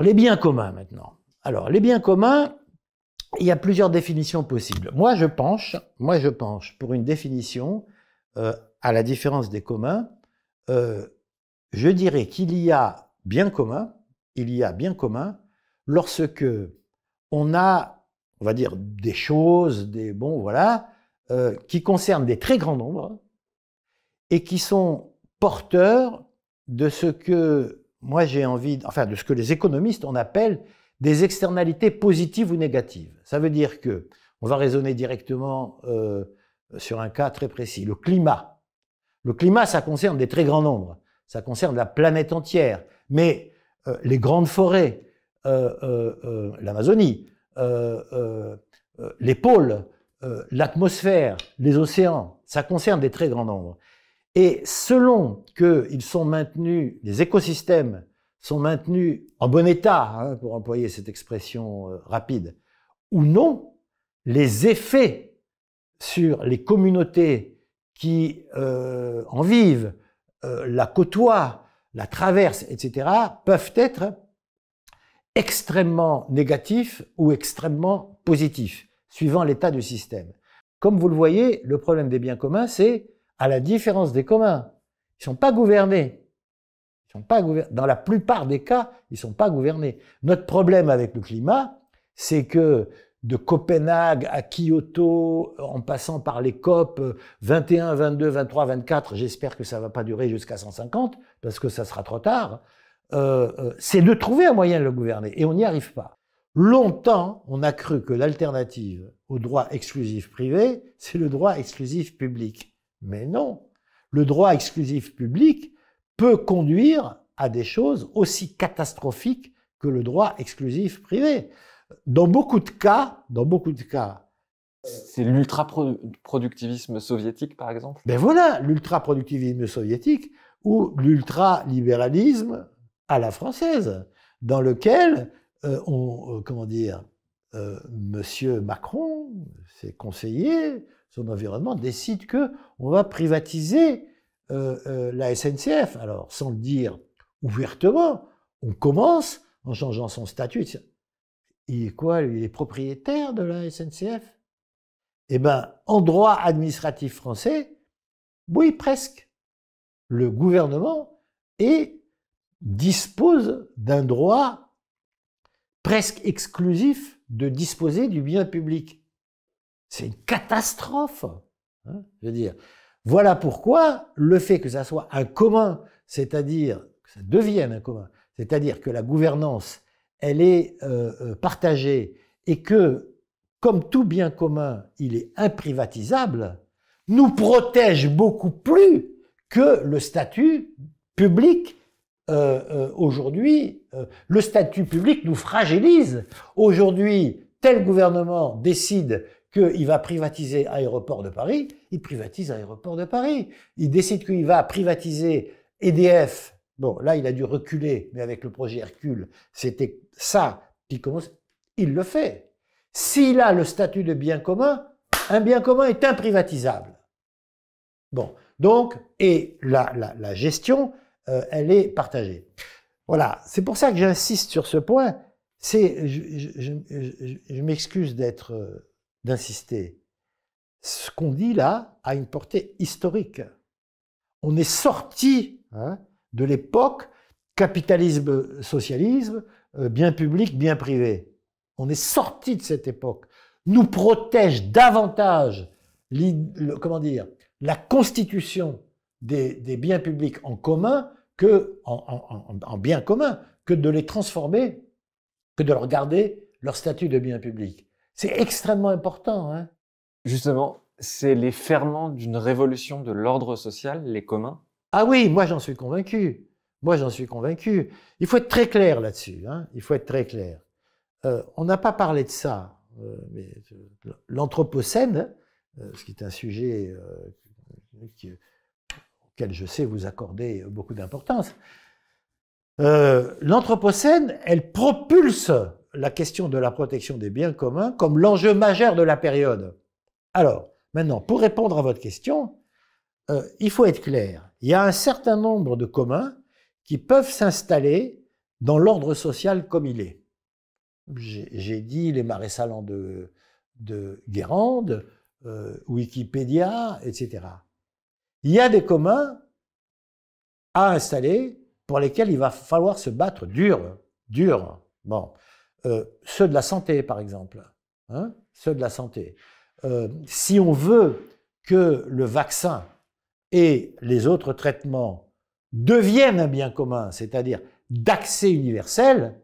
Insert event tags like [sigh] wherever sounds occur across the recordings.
les biens communs maintenant. Alors, les biens communs, il y a plusieurs définitions possibles. Moi, je penche, moi, je penche pour une définition, euh, à la différence des communs, euh, je dirais qu'il y a bien commun, il y a bien commun lorsque on a, on va dire, des choses, des bons, voilà, euh, qui concernent des très grands nombres et qui sont porteurs de ce que moi j'ai envie, enfin de ce que les économistes on appelle des externalités positives ou négatives. Ça veut dire que, on va raisonner directement euh, sur un cas très précis, le climat. Le climat, ça concerne des très grands nombres, ça concerne la planète entière, mais euh, les grandes forêts, euh, l'Amazonie, les pôles, l'atmosphère, les océans, ça concerne des très grands nombres. Et selon qu'ils sont maintenus, les écosystèmes sont maintenus en bon état, hein, pour employer cette expression euh, rapide, ou non, les effets sur les communautés qui euh, en vivent, euh, la côtoient, la traverse, etc., peuvent être extrêmement négatifs ou extrêmement positifs, suivant l'état du système. Comme vous le voyez, le problème des biens communs, c'est à la différence des communs. Ils sont pas gouvernés. sont pas gouvernés. Dans la plupart des cas, ils sont pas gouvernés. Notre problème avec le climat, c'est que de Copenhague à Kyoto, en passant par les COP 21, 22, 23, 24, j'espère que ça va pas durer jusqu'à 150, parce que ça sera trop tard, euh, euh, c'est de trouver un moyen de le gouverner. Et on n'y arrive pas. Longtemps, on a cru que l'alternative au droit exclusif privé, c'est le droit exclusif public. Mais non, le droit exclusif public peut conduire à des choses aussi catastrophiques que le droit exclusif privé. Dans beaucoup de cas, dans beaucoup de cas, c'est l'ultra-productivisme soviétique, par exemple Ben voilà, l'ultra-productivisme soviétique ou l'ultra-libéralisme à la française, dans lequel, euh, on, euh, comment dire, euh, Monsieur Macron, ses conseillers, son environnement, décide que on va privatiser euh, euh, la SNCF. Alors, sans le dire ouvertement, on commence en changeant son statut. Il est quoi Il est propriétaire de la SNCF Eh bien, en droit administratif français, oui, presque. Le gouvernement dispose d'un droit presque exclusif de disposer du bien public. C'est une catastrophe. Hein, je veux dire. Voilà pourquoi le fait que ça soit un commun, c'est-à-dire que ça devienne un commun, c'est-à-dire que la gouvernance, elle est euh, euh, partagée et que, comme tout bien commun, il est imprivatisable, nous protège beaucoup plus que le statut public euh, aujourd'hui. le statut public nous fragilise. Aujourd'hui, tel gouvernement décide qu'il va privatiser Aéroport de Paris, il privatise Aéroport de Paris. Il décide qu'il va privatiser EDF. Bon, là, il a dû reculer, mais avec le projet Hercule, c'était ça qui commence. Il le fait. S'il a le statut de bien commun, un bien commun est imprivatisable. Bon, donc, et la, la, gestion, euh, elle est partagée. Voilà, c'est pour ça que j'insiste sur ce point. C'est, je m'excuse d'être euh, d'insister. Ce qu'on dit là a une portée historique. On est sorti hein, de l'époque capitalisme-socialisme, euh, bien public, bien privé. On est sorti de cette époque. Nous protège davantage comment dire, la constitution des, biens publics en commun que en, que de les transformer, que de leur garder leur statut de bien public. C'est extrêmement important. Hein. Justement, c'est les ferments d'une révolution de l'ordre social, les communs Ah oui, moi j'en suis convaincu. Moi j'en suis convaincu. Il faut être très clair là-dessus. Hein. Il faut être très clair. Euh, on n'a pas parlé de ça, euh, mais euh, l'anthropocène, hein, ce qui est un sujet auquel je sais vous accorder beaucoup d'importance, l'anthropocène, elle propulse la question de la protection des biens communs comme l'enjeu majeur de la période. Alors, maintenant, pour répondre à votre question, euh, il faut être clair. Il y a un certain nombre de communs qui peuvent s'installer dans l'ordre social comme il est. J'ai dit les marais salants de, Guérande, euh, Wikipédia, etc. Il y a des communs à installer pour lesquels il va falloir se battre dur, dur. Bon, euh, ceux de la santé, par exemple. Hein, ceux de la santé. Euh, si on veut que le vaccin et les autres traitements deviennent un bien commun, c'est-à-dire d'accès universel,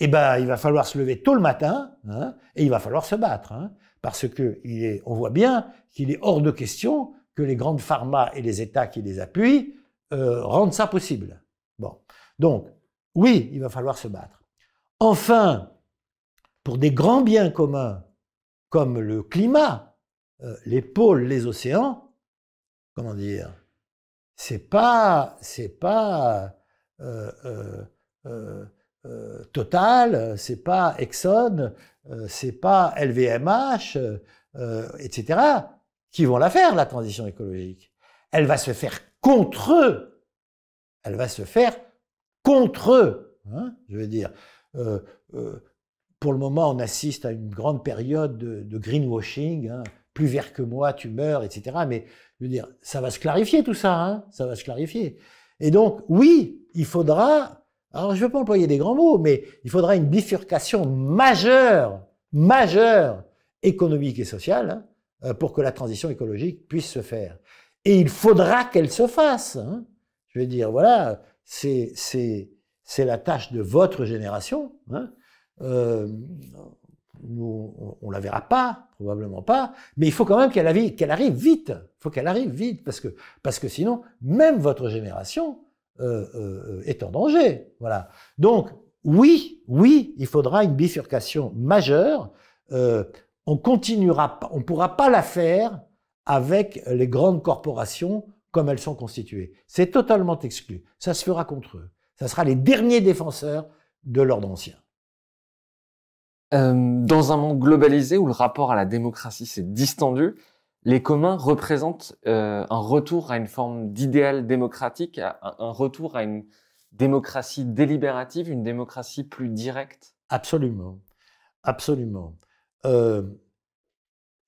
eh ben, il va falloir se lever tôt le matin hein, et il va falloir se battre. Hein, parce que on voit bien qu'il est hors de question que les grandes pharma et les États qui les appuient euh, rendent ça possible. Bon. Donc, oui, il va falloir se battre. Enfin, pour des grands biens communs comme le climat, euh, les pôles, les océans, comment dire, c'est pas, c'est pas euh, euh, Total, c'est pas Exxon, c'est pas LVMH, etc., qui vont la faire, la transition écologique. Elle va se faire contre eux. Elle va se faire contre eux, hein, je veux dire. Euh, euh, pour le moment, on assiste à une grande période de, de greenwashing. Hein, plus vert que moi, tu meurs, etc. Mais je veux dire, ça va se clarifier tout ça. Hein, ça va se clarifier. Et donc, oui, il faudra. Alors, je ne veux pas employer des grands mots, mais il faudra une bifurcation majeure, majeure, économique et sociale, hein, euh, pour que la transition écologique puisse se faire. Et il faudra qu'elle se fasse. Hein. Je veux dire, voilà, c'est c'est la tâche de votre génération. Hein. Euh, nous, on, ne la verra pas, probablement pas, mais il faut quand même qu'elle arrive, qu'elle arrive vite. Il faut qu'elle arrive vite parce que parce que sinon, même votre génération euh, euh, est en danger. Voilà. Donc oui, oui, il faudra une bifurcation majeure. on continuera, on pourra pas la faire avec les grandes corporations comme elles sont constituées. C'est totalement exclu. Ça se fera contre eux ça sera les derniers défenseurs de l'ordre ancien. Euh, dans un monde globalisé où le rapport à la démocratie s'est distendu, les communs représentent euh, un retour à une forme d'idéal démocratique, un retour à une démocratie délibérative, une démocratie plus directe Absolument, absolument. Euh,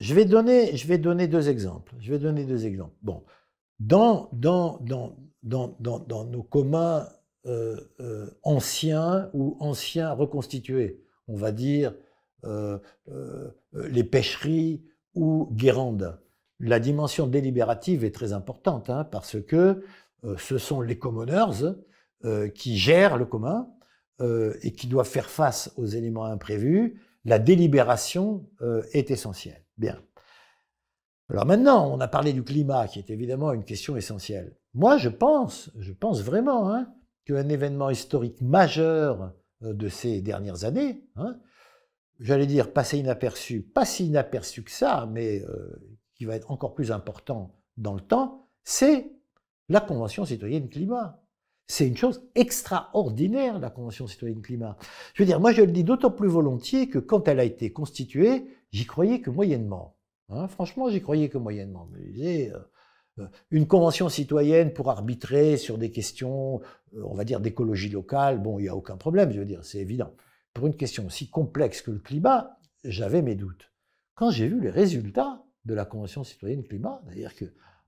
je, vais donner, je vais donner deux exemples. Je vais donner deux exemples. Bon, dans, dans nos communs euh, euh, anciens ou anciens reconstitués. On va dire euh, les pêcheries ou Guérande. La dimension délibérative est très importante hein, parce que ce sont les commoners qui gèrent le commun et qui doivent faire face aux éléments imprévus. La délibération est essentielle. Bien. Alors maintenant, on a parlé du climat, qui est évidemment une question essentielle. Moi, je pense, je pense vraiment, hein, un événement historique majeur euh, de ces dernières années, hein, j'allais dire passé inaperçu, pas si inaperçu que ça, mais euh, qui va être encore plus important dans le temps, c'est la Convention citoyenne climat. C'est une chose extraordinaire, la Convention citoyenne climat. Je veux dire, moi je le dis d'autant plus volontiers que quand elle a été constituée, j'y croyais que moyennement. Hein. franchement, j'y croyais que moyennement. Mais, euh, une convention citoyenne pour arbitrer sur des questions, euh, on va dire, d'écologie locale, bon, il n'y a aucun problème, je veux dire, c'est évident. Pour une question aussi complexe que le climat, j'avais mes doutes. Quand j'ai vu les résultats de la convention citoyenne climat, c'est-à-dire que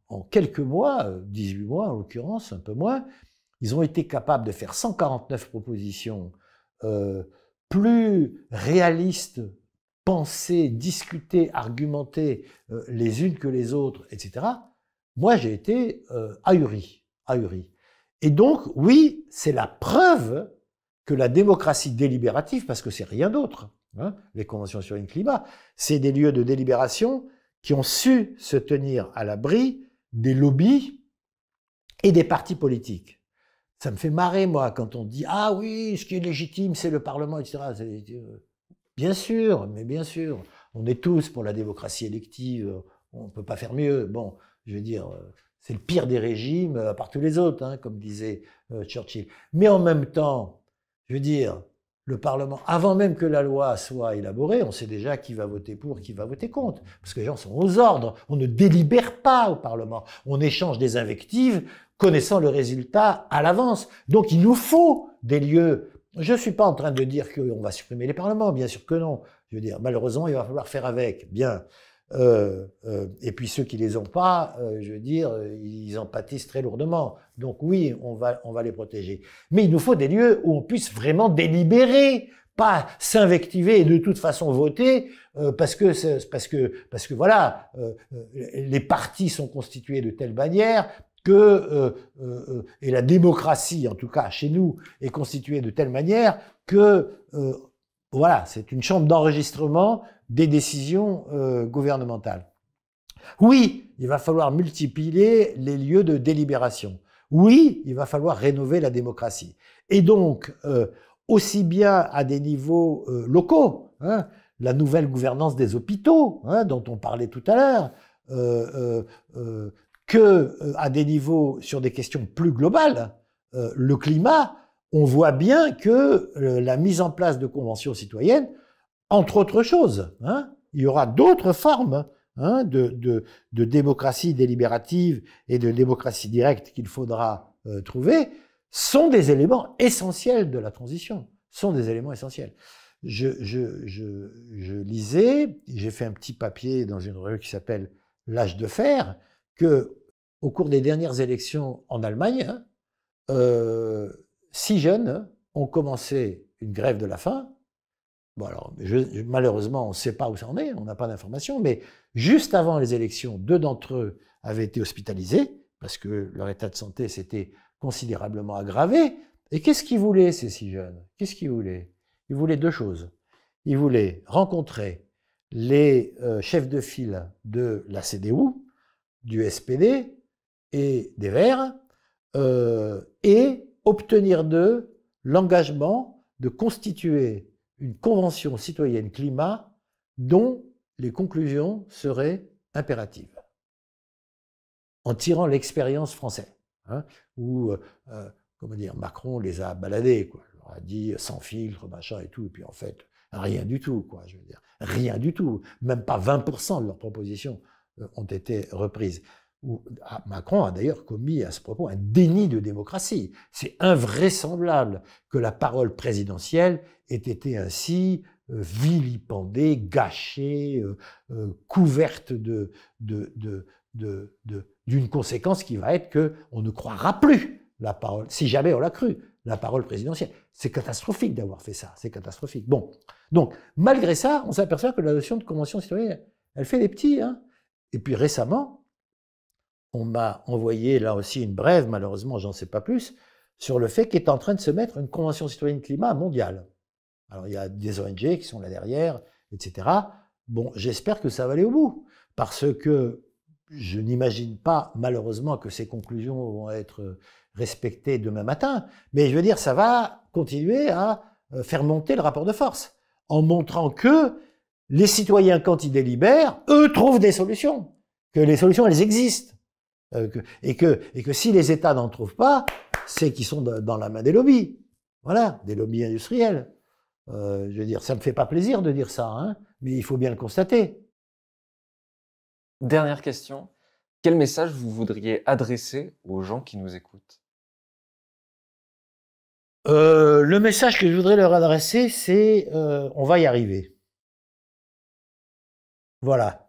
en quelques mois, 18 euh, mois en l'occurrence, un peu moins, ils ont été capables de faire 149 propositions plus réalistes, pensées, discutées, argumentées les unes que les autres, etc moi j'ai été euh, ahuri, ahuri. Et donc, oui, c'est la preuve que la démocratie délibérative, parce que c'est rien d'autre, hein, les conventions sur le climat, c'est des lieux de délibération qui ont su se tenir à l'abri des lobbies et des partis politiques. Ça me fait marrer, moi, quand on dit Ah oui, ce qui est légitime, c'est le Parlement, etc. Euh, bien sûr, mais bien sûr, on est tous pour la démocratie élective, on ne peut pas faire mieux. Bon, je veux dire, euh, c'est le pire des régimes, euh, à part tous les autres, hein, comme disait euh, Churchill. Mais en même temps, je veux dire, le Parlement, avant même que la loi soit élaborée, on sait déjà qui va voter pour, qui va voter contre. Parce que les gens sont aux ordres. On ne délibère pas au Parlement. On échange des invectives, connaissant le résultat à l'avance. Donc il nous faut des lieux. Je ne suis pas en train de dire qu'on va supprimer les parlements, bien sûr que non. Je veux dire, malheureusement, il va falloir faire avec. Bien. Euh, euh, et puis ceux qui les ont pas, euh, je veux dire, ils en pâtissent très lourdement. Donc oui, on va, on va les protéger. Mais il nous faut des lieux où on puisse vraiment délibérer, pas s'invectiver et de toute façon voter euh, parce que parce que parce que voilà, euh, les partis sont constitués de telle manière que et la démocratie, en tout cas chez nous, est constituée de telle manière que voilà, c'est une chambre d'enregistrement des décisions euh, gouvernementales. Oui, il va falloir multiplier les lieux de délibération. Oui, il va falloir rénover la démocratie. Et donc, euh, aussi bien à des niveaux euh, locaux, hein, la nouvelle gouvernance des hôpitaux, hein, dont on parlait tout à l'heure, que à des niveaux sur des questions plus globales, le climat, on voit bien que la mise en place de conventions citoyennes entre autres choses. Hein. il y aura d'autres formes hein, de, de, démocratie délibérative et de démocratie directe qu'il faudra euh, trouver, sont des éléments essentiels de la transition, sont des éléments essentiels. Je, je, lisais, j'ai fait un petit papier dans une revue qui s'appelle L'âge de fer, que au cours des dernières élections en Allemagne, euh, six jeunes ont commencé une grève de la faim alors, malheureusement, on ne sait pas où ça en est, on n'a pas d'informations, mais juste avant les élections, deux d'entre eux avaient été hospitalisés parce que leur état de santé s'était considérablement aggravé. Et qu'est-ce qu'ils voulaient, ces six jeunes Qu'est-ce qu'ils voulaient Ils voulaient deux choses. Ils voulaient rencontrer les euh, chefs de file de la CDU, du SPD et des Verts, euh, et obtenir d'eux l'engagement de constituer une convention citoyenne climat dont les conclusions seraient impératives, en tirant l'expérience française, hein, où, euh, euh, comment dire, Macron les a baladés, quoi, leur a dit euh, sans filtre, machin et tout, et puis en fait, rien du tout, quoi, je veux dire, rien du tout, même pas 20% de leurs propositions ont été reprises. Ah, Macron a d'ailleurs commis à ce propos un déni de démocratie. C'est invraisemblable que la parole présidentielle ait été ainsi euh, vilipendée, gâchée, euh, euh, couverte de, d'une conséquence qui va être que on ne croira plus la parole, si jamais on l'a cru, la parole présidentielle. C'est catastrophique d'avoir fait ça, c'est catastrophique. Bon, donc malgré ça, on s'aperçoit que la notion de convention citoyenne, elle fait des petits. Hein. Et puis récemment, on m'a envoyé là aussi une brève, malheureusement, j'en sais pas plus, sur le fait qu'est en train de se mettre une convention citoyenne climat mondiale. Alors il y a des ONG qui sont là derrière, etc. Bon, j'espère que ça va aller au bout, parce que je n'imagine pas, malheureusement, que ces conclusions vont être respectées demain matin, mais je veux dire, ça va continuer à euh, faire monter le rapport de force, en montrant que les citoyens, quand ils délibèrent, eux trouvent des solutions, que les solutions, elles existent. Euh, et, que, si les États n'en trouvent pas, c'est qu'ils sont dans la main des lobbies. Voilà, des lobbies industriels. Euh, je veux dire, ça ne me fait pas plaisir de dire ça, hein, mais il faut bien le constater. Dernière question. Quel message vous voudriez adresser aux gens qui nous écoutent euh, Le message que je voudrais leur adresser, c'est on va y arriver. Voilà.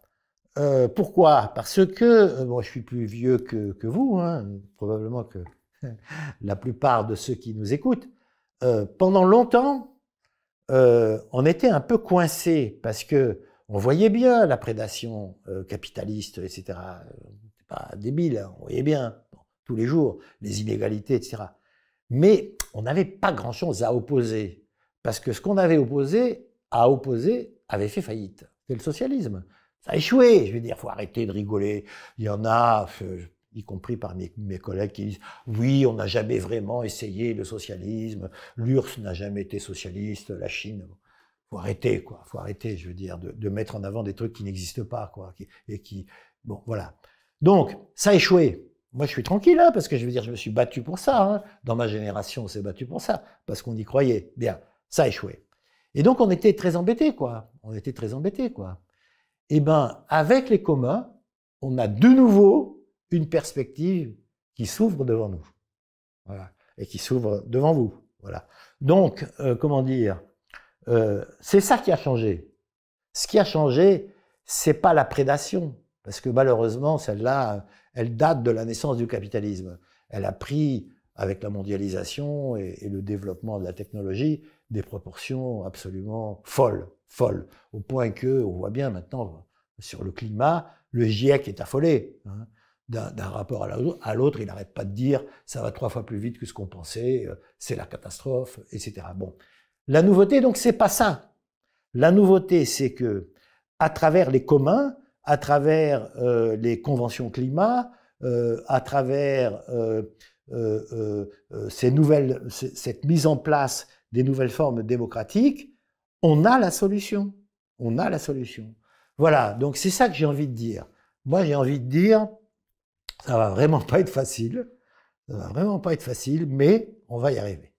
Euh, pourquoi Parce que, bon, euh, je suis plus vieux que, vous, hein, probablement que [laughs] la plupart de ceux qui nous écoutent, euh, pendant longtemps, on était un peu coincé parce que on voyait bien la prédation capitaliste, etc. pas débile, hein, on voyait bien tous les jours les inégalités, etc. Mais on n'avait pas grand-chose à opposer parce que ce qu'on avait opposé à opposer avait fait faillite. C'est le socialisme. Ça a échoué. Je veux dire, faut arrêter de rigoler. Il y en a, y compris parmi mes collègues qui disent oui, on n'a jamais vraiment essayé le socialisme, l'URSS n'a jamais été socialiste, la Chine. Faut arrêter, quoi. Faut arrêter, je veux dire, de, mettre en avant des trucs qui n'existent pas, quoi, et qui, bon, voilà. Donc, ça a échoué. Moi, je suis tranquille, hein, parce que je veux dire, je me suis battu pour ça. Hein. Dans ma génération, on s'est battu pour ça, parce qu'on y croyait. Bien, ça a échoué. Et donc, on était très embêtés, quoi. On était très embêtés, quoi eh ben, avec les communs, on a de nouveau une perspective qui s'ouvre devant nous. Et qui s'ouvre devant vous. Donc, euh, comment dire, euh, c'est ça qui a changé. Ce qui a changé, c'est pas la prédation, parce que malheureusement, celle-là, elle date de la naissance du capitalisme. Elle a pris, avec la mondialisation et le développement de la technologie, des proportions absolument folles folle, au point que on voit bien maintenant sur le climat, le GIEC est affolé. Hein. d'un rapport à l'autre, il n'arrête pas de dire ça va trois fois plus vite que ce qu'on pensait, euh, c'est la catastrophe, etc. Bon, la nouveauté donc c'est pas ça. La nouveauté c'est que à travers les communs, à travers euh, les conventions climat, euh, à travers ces nouvelles, cette mise en place des nouvelles formes démocratiques, on a la solution. On a la solution. Voilà, donc c'est ça que j'ai envie de dire. Moi, j'ai envie de dire, ça va vraiment pas être facile. Ça va vraiment pas être facile, mais on va y arriver.